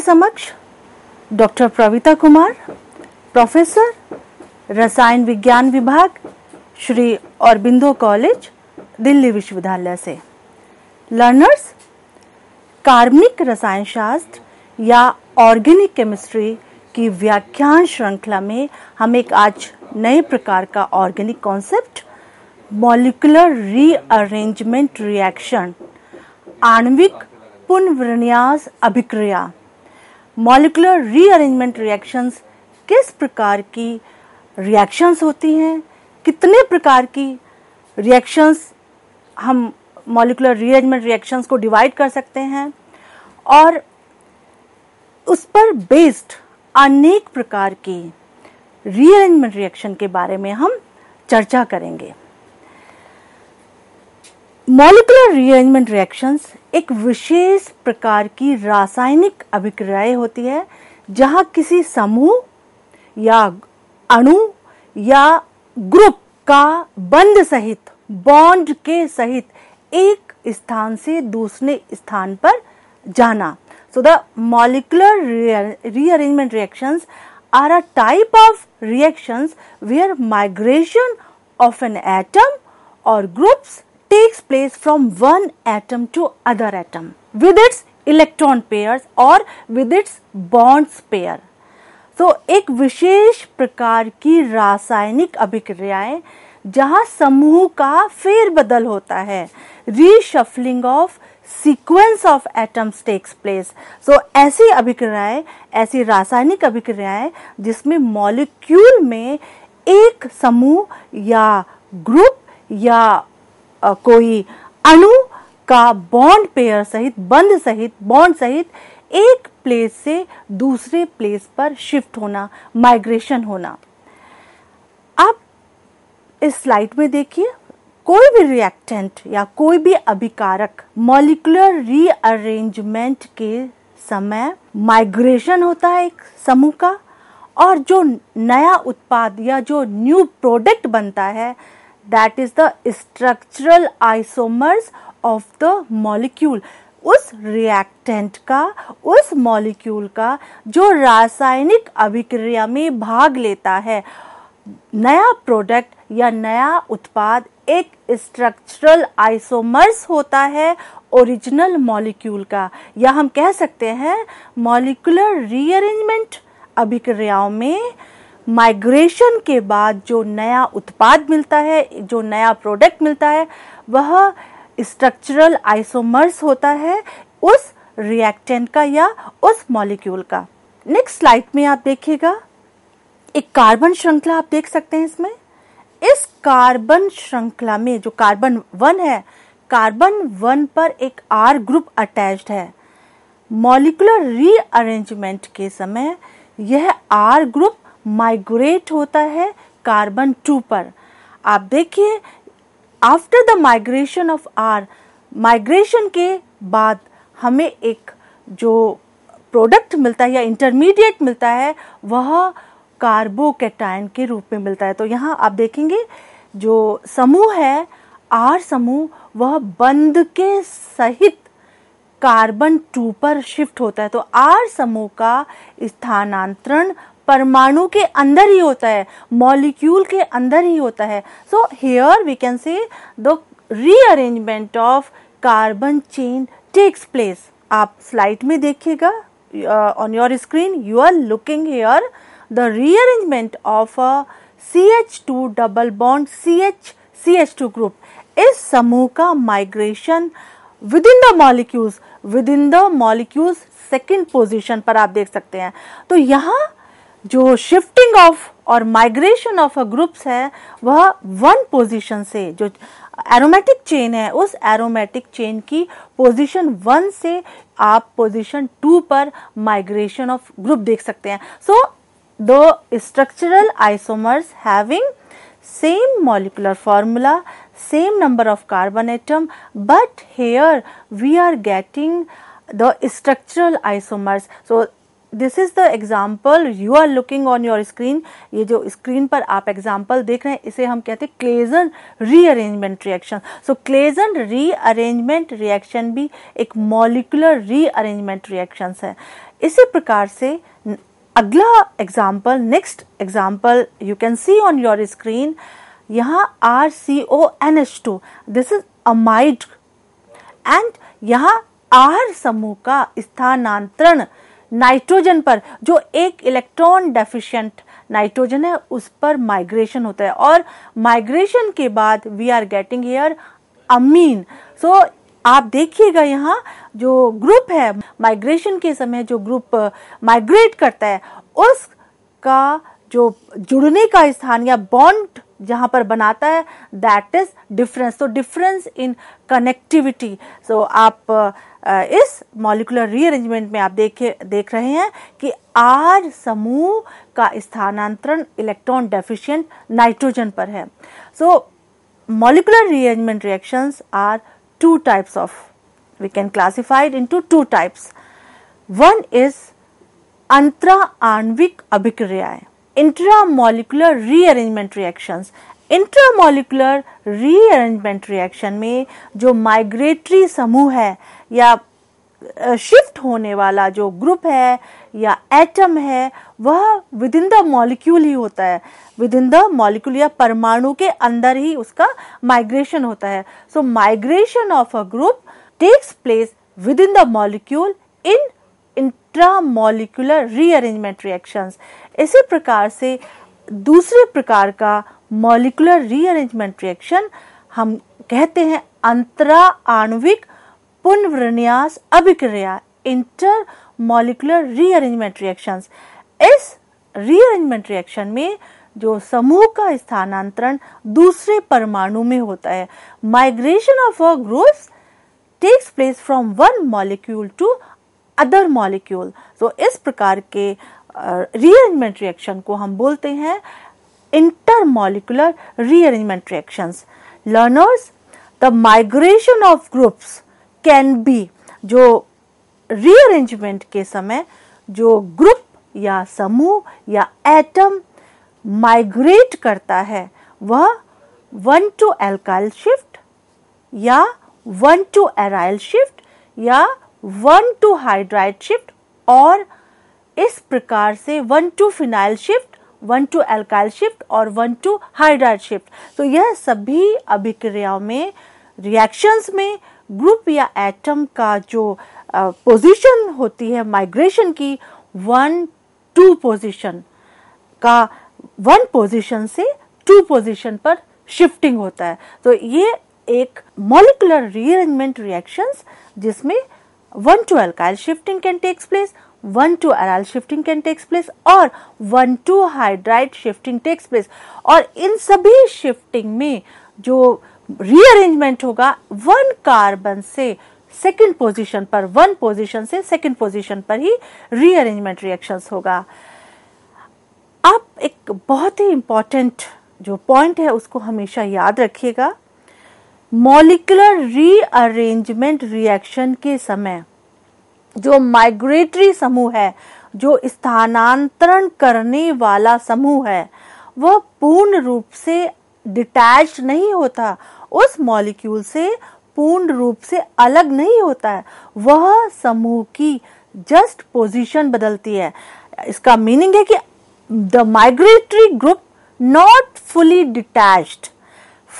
समक्ष doctor प्रविता Kumar professor रसायन विज्ञान विभाग श्री औरबिंदो कॉलेज दिल्ली विश्वविद्यालय से लर्नर्स कार्बनिक रसायन शास्त्र या ऑर्गेनिक केमिस्ट्री की व्याख्यान श्रृंखला में हम एक आज नए प्रकार का organic concept molecular rearrangement reaction आणविक पुनर्विन्यास अभिक्रिया मॉलिकुलर रीअरेंजमेंट रिएक्शंस किस प्रकार की रिएक्शंस होती हैं कितने प्रकार की रिएक्शंस हम मॉलिकुलर रीअरेंजमेंट रिएक्शंस को डिवाइड कर सकते हैं और उस पर बेस्ड अनेक प्रकार की रीअरेंजमेंट रिएक्शन के बारे में हम चर्चा करेंगे मॉलिकुलर रिअरेंजमेंट रिएक्शंस एक विशेष प्रकार की रासायनिक अभिक्रियाएं होती है जहां किसी समूह या अणु या ग्रुप का बंद सहित बॉन्ड के सहित एक स्थान से दूसरे स्थान पर जाना so the molecular rearrangement reactions are a type of reactions where migration of an atom और groups takes place from one atom to other atom with its electron pairs और विद इट्स bonds pair. तो एक विशेष प्रकार की रासायनिक अभिक्रियाएं जहां समूह का फेरबदल होता है reshuffling of sequence of atoms takes place so ऐसी अभिक्रियाएं ऐसी रासायनिक अभिक्रियाएं जिसमें मॉलिक्यूल में एक समूह या ग्रुप या कोई अणु का बॉन्ड पेयर सहित बंद सहित बॉन्ड सहित एक प्लेस से दूसरे प्लेस पर शिफ्ट होना माइग्रेशन होना आप इस स्लाइड में देखिए कोई भी रिएक्टेंट या कोई भी अभिकारक मॉलिकुलर रीअरेंजमेंट के समय माइग्रेशन होता है एक समूह का और जो नया उत्पाद या जो न्यू प्रोडक्ट बनता है that is the structural isomers of the molecule उस रिएक्टेंट का उस मॉलिक्यूल का जो रासायनिक अभिक्रिया में भाग लेता है नया प्रोडक्ट या नया उत्पाद एक स्ट्रक्चरल आइसोमर्स होता है ओरिजिनल मॉलिक्यूल का या हम कह सकते हैं मॉलिकुलर रीअरेंजमेंट अभिक्रियाओं में माइग्रेशन के बाद जो नया उत्पाद मिलता है जो नया प्रोडक्ट मिलता है वह स्ट्रक्चरल आइसोमर्स होता है उस रिएक्टेंट का या उस मॉलिक्यूल का नेक्स्ट स्लाइड में आप देखिएगा एक कार्बन श्रृंखला आप देख सकते हैं इसमें इस कार्बन श्रृंखला में जो कार्बन वन है कार्बन वन पर एक आर ग्रुप अटैच्ड है मॉलिकुलर रीअरेंजमेंट के समय यह आर ग्रुप माइग्रेट होता है कार्बन टू पर आप देखिए after the migration of R migration के बाद हमें एक जो प्रोडक्ट मिलता है या इंटरमीडिएट मिलता है वह कार्बोकेटाइन के रूप में मिलता है तो यहाँ आप देखेंगे जो समूह है आर समूह वह बंद के सहित कार्बन टू पर शिफ्ट होता है तो आर समूह का स्थानांतरण परमाणु के अंदर ही होता है मॉलिक्यूल के अंदर ही होता है so here we can say the rearrangement of carbon chain takes place आप स्लाइड में देखिएगा on your screen you are looking here the rearrangement of a C H two double bond C H C H two group इस समूह का migration with in the molecules with in the molecules second position पर आप देख सकते हैं तो यहाँ जो शिफ्टिंग ऑफ और माइग्रेशन ऑफ अ ग्रुप्स है वह वन पोजीशन से जो एरोमेटिक चेन है उस एरोमेटिक चेन की पोजीशन वन से आप पोजीशन टू पर माइग्रेशन ऑफ ग्रुप देख सकते हैं so the structural isomers having same molecular formula same number of carbon atom but here we are getting the structural isomers so this is the example you are looking on your screen ये जो screen पर आप example देख रहे हैं इसे हम कहते हैं Claisen rearrangement reaction so Claisen rearrangement reaction भी एक मॉलिकुलर रीअरेंजमेंट रिएक्शन है इसी प्रकार से अगला example next example you can see on your screen यहाँ R C O N H two this is amide and यहाँ आर समूह का स्थानांतरण नाइट्रोजन पर जो एक इलेक्ट्रॉन डेफिशिएंट नाइट्रोजन है उस पर माइग्रेशन होता है और माइग्रेशन के बाद we are getting here amine so आप देखिएगा यहाँ जो ग्रुप है माइग्रेशन के समय जो ग्रुप माइग्रेट uh, करता है उसका जो जुड़ने का स्थान या बॉन्ड जहां पर बनाता है दैट इज डिफरेंस तो डिफरेंस इन कनेक्टिविटी सो आप uh, इस मॉलिकुलर रीअरेंजमेंट में आप देखे देख रहे हैं कि आर समूह का स्थानांतरण इलेक्ट्रॉन डेफिशिएंट नाइट्रोजन पर है so molecular rearrangement reactions are two types of we can classified into two types one is अंतरा आणविक अभिक्रियाएं intramolecular rearrangement reactions intramolecular rearrangement reaction में जो माइग्रेटरी समूह है या शिफ्ट होने वाला जो ग्रुप है या एटम है वह विद इन द मॉलिक्यूल ही होता है विद इन द मॉलिक्यूल या परमाणु के अंदर ही उसका माइग्रेशन होता है so migration of a group takes place with in the molecule in intramolecular rearrangement reactions इसी प्रकार से दूसरे प्रकार का मॉलिकुलर रीअरेंजमेंट रिएक्शन हम कहते हैं अंतरा आणविक पुनर्विन्यास अभिक्रिया इंटर मॉलिकुलर रीअरेंजमेंट रिएक्शंस इस रीअरेंजमेंट रिएक्शन में जो समूह का स्थानांतरण दूसरे परमाणु में होता है migration of a groups takes place from one molecule to other molecule तो इस प्रकार के रीअरेंजमेंट uh, रिएक्शन को हम बोलते हैं intermolecular rearrangement reaction learners the migration of groups can be जो रीअरेंजमेंट के समय जो ग्रुप या समूह या एटम माइग्रेट करता है वह वन टू एल्काइल शिफ्ट या वन टू एराइल शिफ्ट या वन टू हाइड्राइड शिफ्ट और इस प्रकार से one two phenyl shift one two alkyl shift और वन टू हाइड्राइड शिफ्ट तो यह सभी अभिक्रियाओं में रिएक्शंस में ग्रुप या एटम का जो पोजीशन होती है माइग्रेशन की वन टू पोजीशन का वन पोजीशन से टू पोजीशन पर शिफ्टिंग होता है तो ये एक मॉलिकुलर रीअरेंजमेंट रिएक्शंस जिसमें one two alkyl shifting can takes place one two aryl shifting can takes place और one two hydride shifting takes place और इन सभी शिफ्टिंग में जो रीअरेंजमेंट होगा वन कार्बन से सेकेंड पोजिशन पर वन पोजिशन से सेकेंड पोजिशन पर ही रीअरेंजमेंट रिएक्शन होगा अब एक बहुत ही इंपॉर्टेंट जो पॉइंट है उसको हमेशा याद रखिएगा मॉलिकुलर रीअरेंजमेंट रिएक्शन के समय जो माइग्रेटरी समूह है जो स्थानांतरण करने वाला समूह है वह पूर्ण रूप से डिटैच नहीं होता उस मॉलिक्यूल से पूर्ण रूप से अलग नहीं होता है वह समूह की जस्ट पोजीशन बदलती है इसका मीनिंग है कि the migratory group not fully detached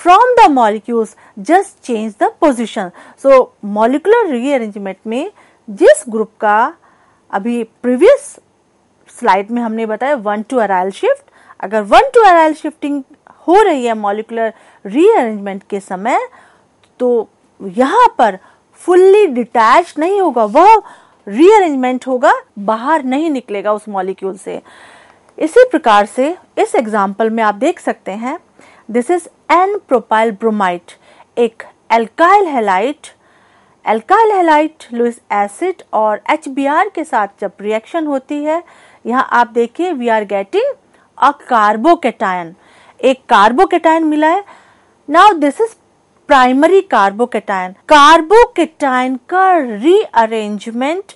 from the molecules just change the position so molecular rearrangement में जिस ग्रुप का अभी प्रीवियस स्लाइड में हमने बताया वन टू अराइल शिफ्ट अगर वन टू अराइल शिफ्टिंग हो रही है मॉलिकुलर रीअरेंजमेंट के समय तो यहाँ पर फुल्ली डिटैच नहीं होगा वह रीअरेंजमेंट होगा बाहर नहीं निकलेगा उस मॉलिक्यूल से इसी प्रकार से इस एग्जाम्पल में आप देख सकते हैं this is N propyl bromide एक alkyl halide alkyl halide Lewis acid और एच के साथ जब रिएक्शन होती है यहाँ आप देखिए we are getting a carbocation एक कार्बोकेटाइन मिला है now this is primary carbocation carbocation का रीअरेंजमेंट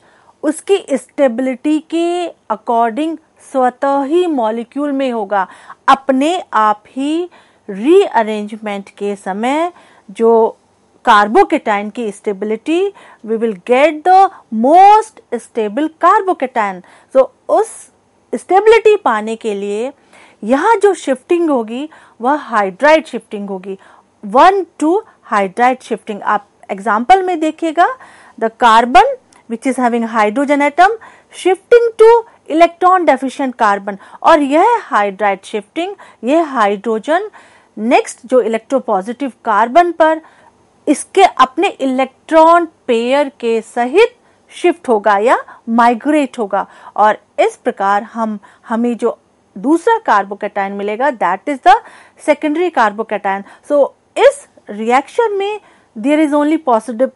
उसकी स्टेबिलिटी के अकॉर्डिंग स्वतः ही मॉलिक्यूल में होगा अपने आप ही रीअरेंजमेंट के समय जो कार्बोकेटाइन की stability we will get the most stable carbocation so उस स्टेबिलिटी पाने के लिए यहाँ जो शिफ्टिंग होगी वह हाइड्राइड शिफ्टिंग होगी वन टू हाइड्राइड शिफ्टिंग आप एग्जाम्पल में देखिएगा the carbon which is having hydrogen atom shifting to electron deficient carbon और यह हाइड्राइड शिफ्टिंग यह हाइड्रोजन नेक्स्ट जो इलेक्ट्रोपॉजिटिव कार्बन पर इसके अपने इलेक्ट्रॉन पेयर के सहित शिफ्ट होगा या माइग्रेट होगा और इस प्रकार हम हमें जो दूसरा कार्बोकेटाइन मिलेगा that is the secondary carbocation so इस रिएक्शन में there is only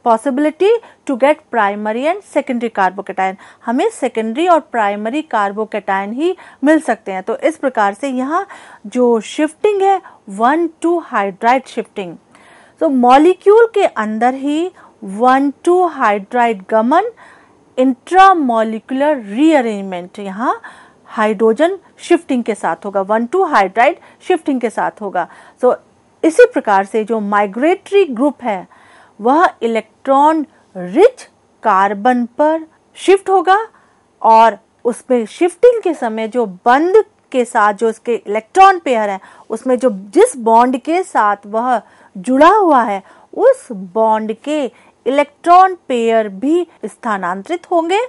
possibility to get primary and secondary carbocation हमें सेकेंडरी और प्राइमरी कार्बोकेटाइन ही मिल सकते हैं तो इस प्रकार से यहाँ जो शिफ्टिंग है one two hydride shifting so molecule के अंदर ही वन टू हाइड्राइड गमन इंट्रामोलिकुलर रीअरेंजमेंट यहाँ हाइड्रोजन शिफ्टिंग के साथ होगा वन टू हाइड्राइड शिफ्टिंग के साथ होगा सो so, इसी प्रकार से जो माइग्रेटरी ग्रुप है वह इलेक्ट्रॉन रिच कार्बन पर शिफ्ट होगा और उसमें शिफ्टिंग के समय जो बंद के साथ जो इसके इलेक्ट्रॉन पेयर है उसमें जो जिस बॉन्ड के साथ वह जुड़ा हुआ है उस बॉन्ड के इलेक्ट्रॉन पेयर भी स्थानांतरित होंगे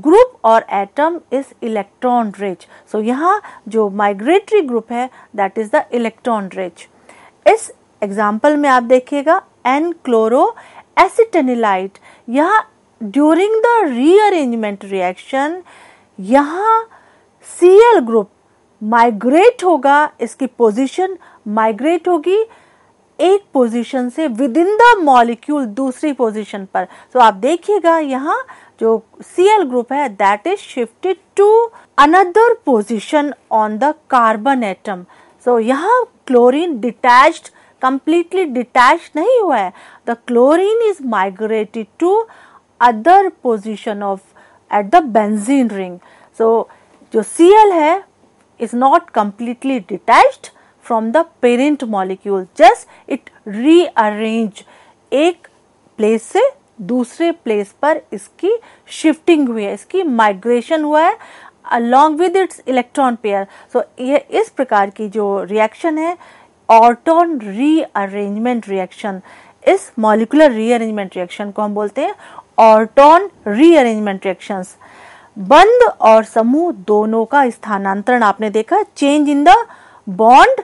ग्रुप और atom is electron rich so यहाँ जो माइग्रेटरी ग्रुप है that is the electron rich इस एग्जाम्पल में आप देखिएगा एन क्लोरो एसिटेनिलाइट यहाँ ड्यूरिंग द रीअरेंजमेंट रिएक्शन यहाँ सी एल ग्रुप माइग्रेट होगा इसकी पोजिशन माइग्रेट होगी एक पोजीशन से विद इन द मॉलिक्यूल दूसरी पोजीशन पर तो आप देखिएगा यहाँ जो सीएल ग्रुप है that is shifted to another position on the carbon atom so यहाँ क्लोरिन डिटैच कंप्लीटली डिटैच नहीं हुआ है the chlorine is migrated to other position of at the benzene ring so जो सीएल है is not completely detach from the parent molecule just it rearrange एक place से दूसरे place पर इसकी शिफ्टिंग हुई है इसकी माइग्रेशन हुआ है along with its electron pair so ये इस प्रकार की जो रिएक्शन है ऑर्टोन रीअरेंजमेंट रिएक्शन इस मॉलिकुलर रीअरेंजमेंट रिएक्शन को हम बोलते हैं ऑर्टोन रीअरेंजमेंट रिएक्शंस बंद और समूह दोनों का स्थानांतरण आपने देखा change in the bond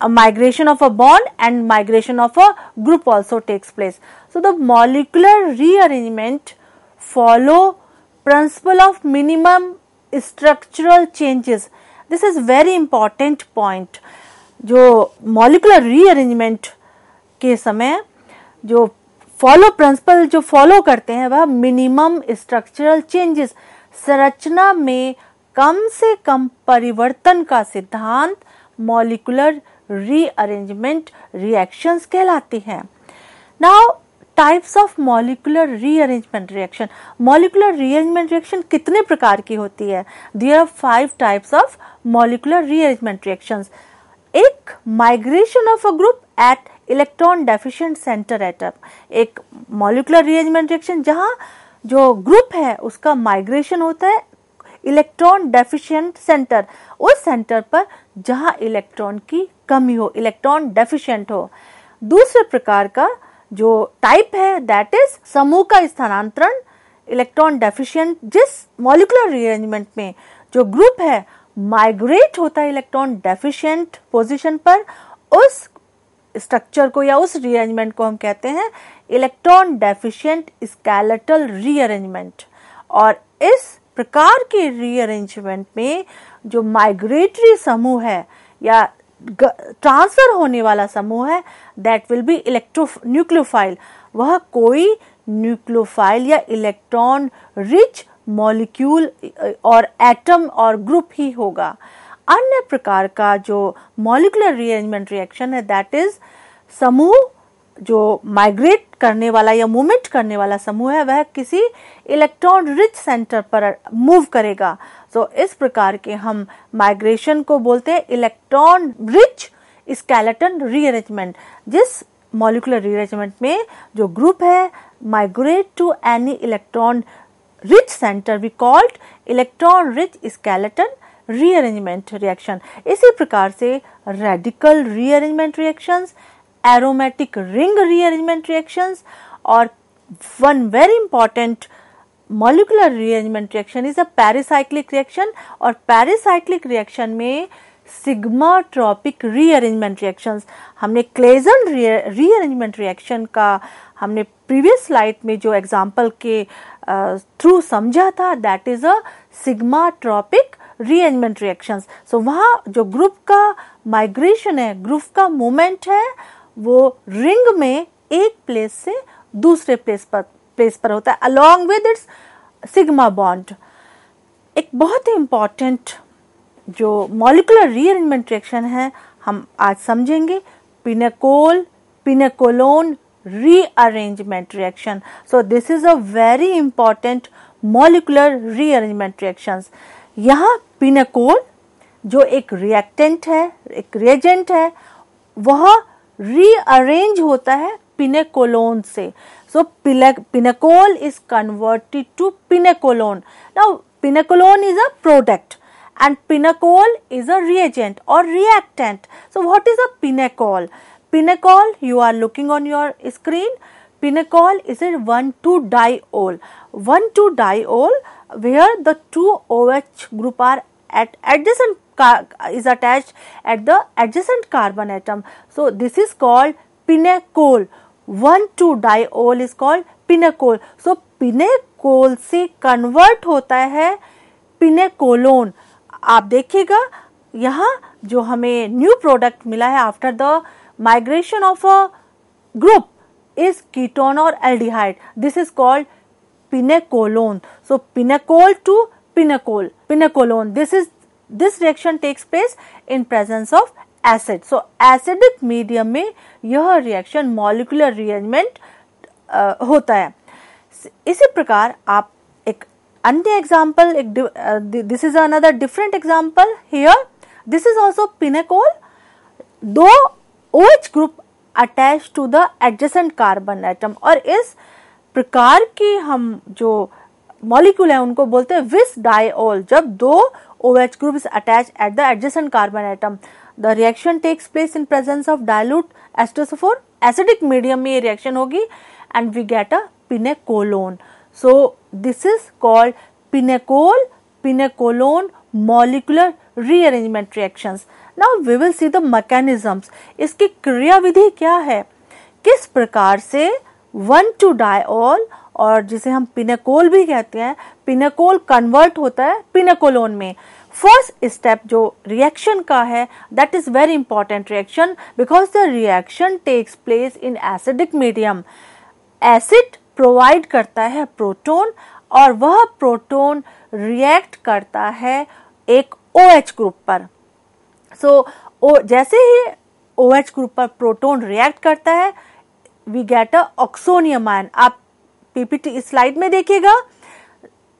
a migration of a bond and migration of a group also takes place. So, the molecular rearrangement follow principle of minimum structural changes. This is very important point. जो molecular rearrangement के समय जो follow principal जो follow करते हैं वह minimum structural changes संरचना में कम से कम परिवर्तन का सिद्धांत मॉलिकुलर रीअरेंजमेंट रिएक्शंस कहलाती हैं now types of molecular rearrangement reaction molecular rearrangement reaction कितने प्रकार की होती है the are five types of molecular rearrangement reaction एक migration of a group at electron deficient centre atom एक मॉलिकुलर रीअरेंजमेंट रिएक्शन जहां जो ग्रुप है उसका माइग्रेशन होता है इलेक्ट्रॉन डेफिशिएंट सेंटर उस सेंटर पर जहां इलेक्ट्रॉन की कमी हो इलेक्ट्रॉन डेफिशिएंट हो दूसरे प्रकार का जो टाइप है दैट इज समूह का स्थानांतरण इलेक्ट्रॉन डेफिशिएंट जिस मॉलिकुलर रिअरेंजमेंट में जो ग्रुप है माइग्रेट होता है इलेक्ट्रॉन डेफिशिएंट पोजीशन पर उस स्ट्रक्चर को या उस रिअरेंजमेंट को हम कहते हैं इलेक्ट्रॉन डेफिशिएंट स्केलेटल रिअरेंजमेंट और इस प्रकार के रीअरेंजमेंट में जो माइग्रेटरी समूह है या ट्रांसफर होने वाला समूह है that will be electro nucleophile वह कोई न्यूक्लियोफाइल या इलेक्ट्रॉन रिच मॉलिक्यूल और एटम और ग्रुप ही होगा अन्य प्रकार का जो मॉलिकुलर रीअरेंजमेंट रिएक्शन है दैट इज समूह जो माइग्रेट करने वाला या मूवमेंट करने वाला समूह है वह किसी इलेक्ट्रॉन रिच सेंटर पर मूव करेगा तो इस प्रकार के हम माइग्रेशन को बोलते हैं इलेक्ट्रॉन रिच स्केलेटन रीअरेंजमेंट जिस मॉलिकुलर रीअरेंजमेंट में जो ग्रुप है migrate to any electron rich centre we called electron rich skeleton rearrangement reaction इसी प्रकार से radical rearrangement reactions aromatic ring rearrangement reactions or one very important molecular rearrangement reaction is a paracyclic reaction और paracyclic reaction में sigma tropic rearrangement reactions हमने Claisen rearrangement reaction का हमने previous slide में जो एग्जांपल के थ्रू uh, समझा था that is a sigma tropic rearrangement reactions so वहाँ जो ग्रुप का माइग्रेशन है ग्रुप का मूवमेंट है वो रिंग में एक प्लेस से दूसरे प्लेस पर प्लेस पर होता है along with its sigma bond एक बहुत ही इम्पॉर्टेंट जो मॉलिकुलर रीअरेंजमेंट रिएक्शन है हम आज समझेंगे pinacol pinacolone rearrangement reaction so this is a very important molecular rearrangement reaction यहाँ पिनाकोल जो एक रिएक्टेंट है एक रिएजेंट है वह रीअरेंज होता है पिनेकोलोन से so pinacol is converted to pinacolone now pinacolone is a product and pinacol is a reagent और reactant so what is a pinacol pinacol you are looking on your screen pinacol is a one two diol one two diol where the two O H group are at adjacent is attached at the adjacent carbon atom so this is called pinnacle 1 2 diol is called pinnacle so pinnacle se convert होता है pinacolone आप देखिएगा यहाँ jo हमें new product mila hai after the migration of a group is ketone or aldehyde this is called pinacolone so pinacol to pinacol pinacolone this is this reaction takes place in presence of acid so acidic medium में यह reaction molecular रिएजमेंट होता है इसी प्रकार आप एक अन्य example एक this is another different example here this is also pinacol दो H group attach to the adjacent carbon atom और इस प्रकार की हम जो मॉलिक्यूल है उनको बोलते हैं विस डायओल जब दो OH group is attached at the adjacent carbon atom. The reaction takes place in presence of dilute astrosophore acidic medium में ये reaction होगी and we get a pinacolone so this is called pinacol pinacolone molecular rearrangement reactions now we will see the mechanisms इसकी क्रियाविधि क्या है किस प्रकार से वन टू डायऑल और जिसे हम पिनाकोल भी कहते हैं पिनाकोल कन्वर्ट होता है पिनाकोलोन में फर्स्ट स्टेप जो रिएक्शन का है that is very important reaction because the reaction takes place in acidic medium acid provide करता है प्रोटोन और वह प्रोटोन रिएक्ट करता है एक ओ OH ग्रुप पर सो so, जैसे ही ओ OH ग्रुप पर प्रोटोन रिएक्ट करता है we get a oxonium ion आप पीपीटी स्लाइड में देखिएगा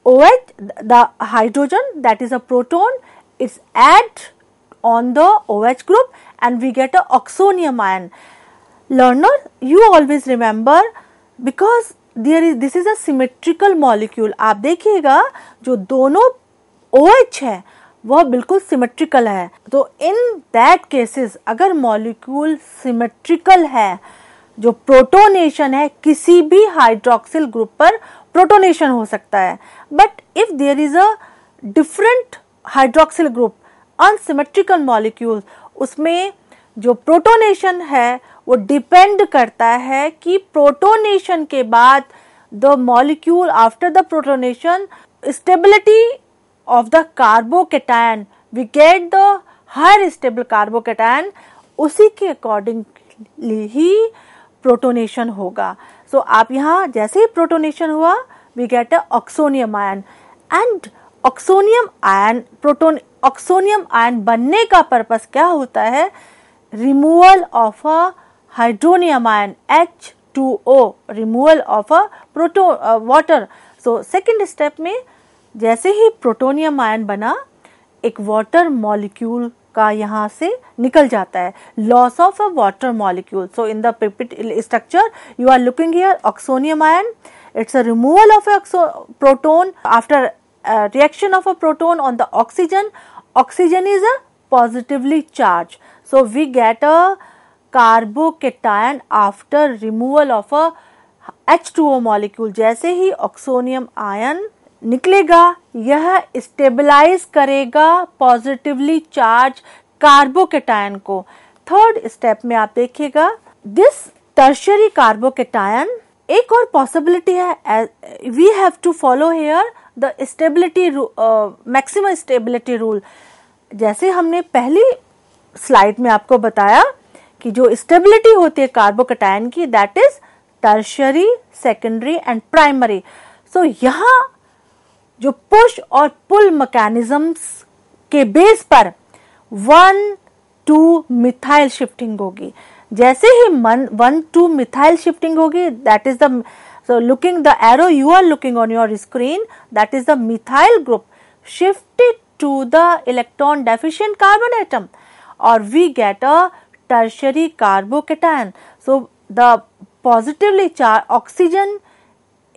O H the hydrogen that is a proton it's add on the O H group and we get a oxonium ion learner you always remember because there is this is a symmetrical molecule आप देखिएगा जो दोनों O H है वह बिल्कुल symmetrical तो है तो इन दैट केसेस अगर मॉलिक्यूल सिमेट्रिकल है जो प्रोटोनेशन है किसी भी हाइड्रोक्सिल ग्रुप पर प्रोटोनेशन हो सकता है but if there is a different hydroxyl group unsymmetrical molecule उसमें जो प्रोटोनेशन है वो डिपेंड करता है कि प्रोटोनेशन के बाद the molecule after the protonation stability of the carbocation we get the higher stable carbocation उसी के अकॉर्डिंगली ही प्रोटोनेशन होगा सो so, आप यहाँ जैसे ही प्रोटोनेशन हुआ we get a oxonium ion and oxonium ion proton oxonium ion बनने का पर्पस क्या होता है removal of a hydronium ion H two O removal of a proto water so second step में जैसे ही प्रोटोनियम आयन बना एक वाटर मॉलिक्यूल का यहाँ से निकल जाता है loss of a water molecule so in the structure you are looking here oxonium ion it's a removal of exo proton after reaction of a proton on the oxygen oxygen is a positively charge so we get a carbocation after removal of a H two O molecule जैसे ही oxonium ion निकलेगा यह stabilize करेगा positively charge carbocation को third step में आप देखिएगा this tertiary carbocation एक और पॉसिबिलिटी है we have to follow here the stability maximum stability rule जैसे हमने पहली स्लाइड में आपको बताया कि जो स्टेबिलिटी होती है कार्बोकेटायन की that is tertiary secondary and primary so यहाँ जो पुश और पुल मैकेनिज्म्स के बेस पर वन टू मिथाइल शिफ्टिंग होगी जैसे ही मन वन टू मिथाइल शिफ्टिंग होगी that is the so looking the arrow you are looking on your screen that is the methyl group shifted to the electron deficient carbon atom और we get a tertiary carbocation so the positively charge oxygen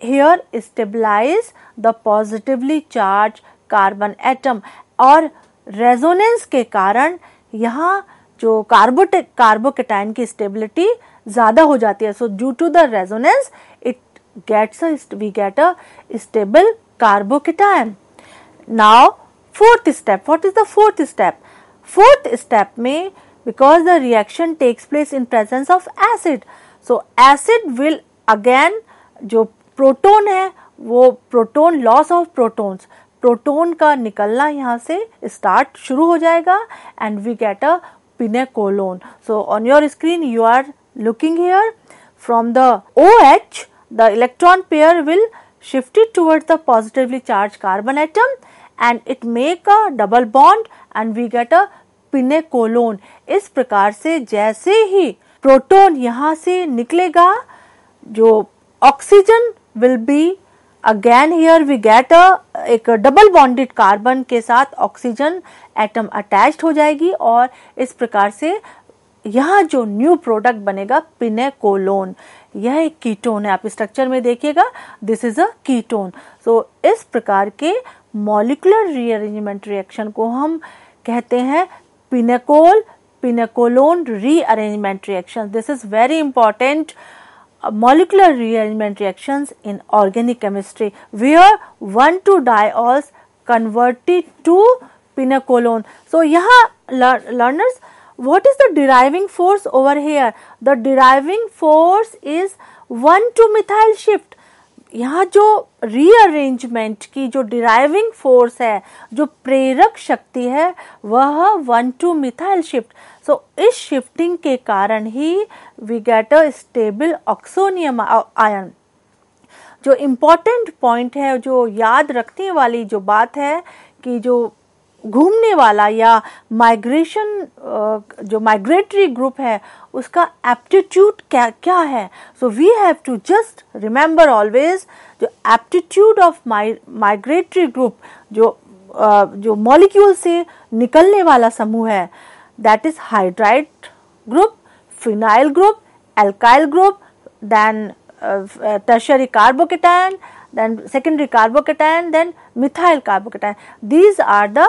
here stabilize the positively charge carbon atom और resonance के कारण यहाँ जो Corbett carbocation की stability ज्यादा हो जाती है so due to the resonance it gets we get a stable carbocation now fourth step what is the fourth step fourth step में because the reaction takes place in presence of acid so acid will again जो proton है वो proton loss of protons proton का निकलना यहाँ से start शुरू हो जाएगा and we get a pinacolone so on your screen you are looking hair from the O H the electron pair will shifted toward the positively charge carbon atom and it make a double bond and we get a pinacolone इस प्रकार से जैसे ही proton यहाँ से निकलेगा जो oxygen will be again here we get a एक double bonded carbon के साथ ऑक्सीजन एटम अटैच हो जाएगी और इस प्रकार से यहाँ जो न्यू प्रोडक्ट बनेगा पिनेकोलोन यह एक कीटोन है आप स्ट्रक्चर में देखिएगा this is a ketone so इस प्रकार के मॉलिकुलर रीअरेंजमेंट रिएक्शन को हम कहते हैं pinacol pinacolone rearrangement reaction this is very important molecular rearrangement reactions in organic chemistry where 1 2 diols converted to pinacolone. So, yeah learners what is the deriving force over here? The deriving force is 1 2 methyl shift. यहाँ जो rearrangement की जो deriving force है जो प्रेरक शक्ति है वह one two methyl shift so इस शिफ्टिंग के कारण ही we get a stable oxonium ion जो इम्पोर्टेंट पॉइंट है जो याद रखने वाली जो बात है कि जो घूमने वाला या माइग्रेशन जो माइग्रेटरी ग्रुप है उसका एप्टीट्यूड क्या क्या है so we have to just remember always जो एप्टीट्यूड ऑफ माइग्रेटरी ग्रुप जो जो मॉलिक्यूल से निकलने वाला समूह है that is hydride group phenyl group alkyl group then tertiary carbocation then secondary carbocation then methyl carbocation these are the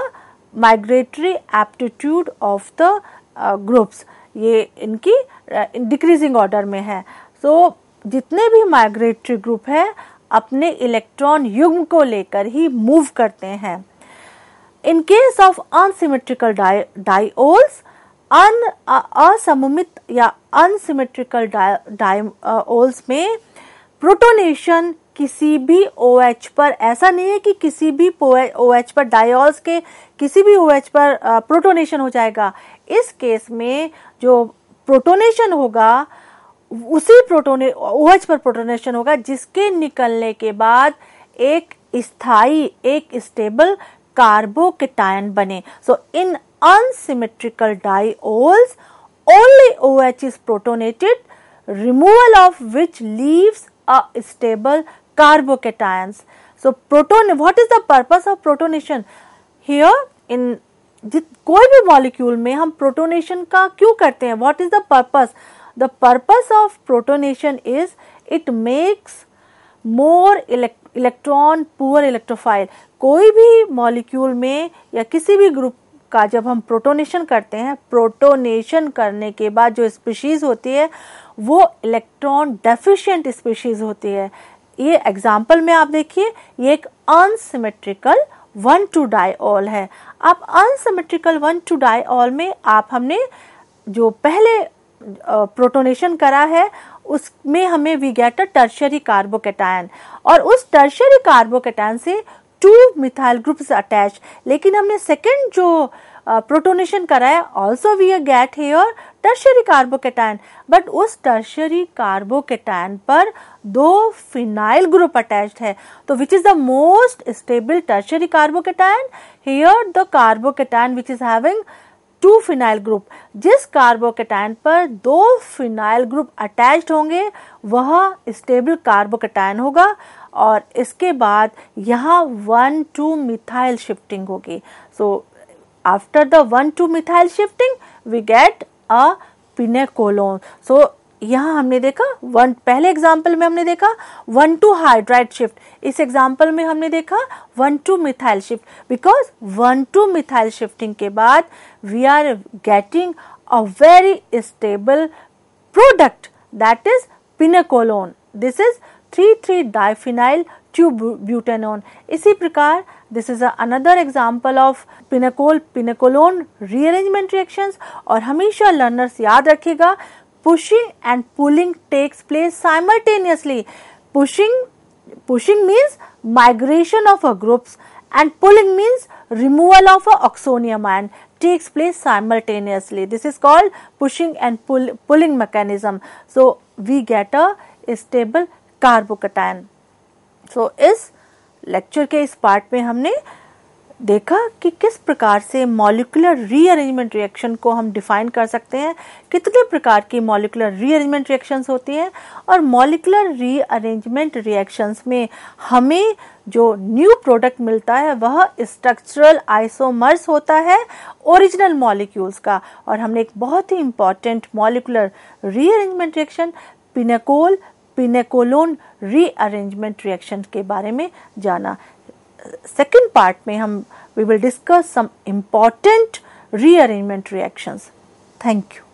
migratory aptitude of the groups ये इनकी डिक्रीजिंग uh, ऑर्डर में है सो so, जितने भी माइग्रेटरी ग्रुप हैं अपने electron युग्म को लेकर ही मूव करते हैं in case of unsymmetrical diols अन असममित या अनसिमेट्रिकल डाइओल्स uh, में प्रोटोनेशन किसी भी ओ OH पर ऐसा नहीं है कि किसी भी ओ OH पर डायोल्स के किसी भी ओ OH पर प्रोटोनेशन हो जाएगा इस केस में जो प्रोटोनेशन होगा उसी प्रोटोने OH पर प्रोटोनेशन होगा जिसके निकलने के बाद एक स्थाई एक स्टेबल कार्बोकेटायन बने so in unsymmetrical diols O OH is protonated removal of which leaves a stable carbocations. So proton, what is the purpose of protonation? Here in कोई भी मॉलिक्यूल में हम प्रोटोनेशन का क्यों करते हैं what is the purpose the purpose of protonation is it makes more electron poor electrophile कोई भी मॉलिक्यूल में या किसी भी ग्रुप का जब हम प्रोटोनेशन करते हैं प्रोटोनेशन करने के बाद जो स्पीशीज होती है वो इलेक्ट्रॉन डेफिशिएंट स्पीशीज होती है ये एग्जाम्पल में आप देखिए ये एक unsymmetrical one two diol है अब unsymmetrical one two diol में आप हमने जो पहले प्रोटोनेशन करा है उसमें हमें we get a tertiary carbocation और उस टर्शरी कार्बोकेटायन से टू मिथाइल ग्रुप्स अटैच लेकिन हमने सेकेंड जो प्रोटोनेशन कराया also we get here tertiary carbocation but उस टर्शरी कार्बोकेटाइन पर दो फिनाइल ग्रुप अटैच है तो which is the most stable tertiary carbocation here the carbocation which is having two phenyl group जिस कार्बोकेटाइन पर दो फिनाइल ग्रुप अटैच होंगे वह स्टेबल कार्बोकेटाइन होगा और इसके बाद यहाँ वन टू मिथाइल शिफ्टिंग होगी so after the one two methyl shifting we get a pinacolone so यहाँ हमने देखा वन पहले एग्जाम्पल में हमने देखा वन टू हाइड्राइड शिफ्ट इस एग्जाम्पल में हमने देखा one two methyl shift because one two methyl shifting के बाद we are getting a very stable product that is pinacolone this is three three diphenyl butanone. इसी प्रकार this is another example of pinacol pinacolone rearrangement reactions और हमेशा learners याद रखेगा pushing and pulling takes place simultaneously pushing pushing means migration of a groups and pulling means removal of a oxonium ion takes place simultaneously this is called pushing and pull, pulling mechanism so we get a stable carbocation so so, इस lecture के इस part में हमने देखा कि किस प्रकार से मॉलिकुलर रीअरेंजमेंट रिएक्शन को हम डिफाइन कर सकते हैं कितने प्रकार की मॉलिकुलर रीअरेंजमेंट रिएक्शंस होती हैं और मॉलिकुलर रीअरेंजमेंट रिएक्शंस में हमें जो न्यू प्रोडक्ट मिलता है वह स्ट्रक्चरल आइसोमर्स होता है ओरिजिनल मॉलिक्यूल्स का और हमने एक बहुत ही important molecular rearrangement reaction pinacol pinacolone rearrangement reaction के बारे में जाना सेकेंड पार्ट में हम we will discuss some important rearrangement reactions thank you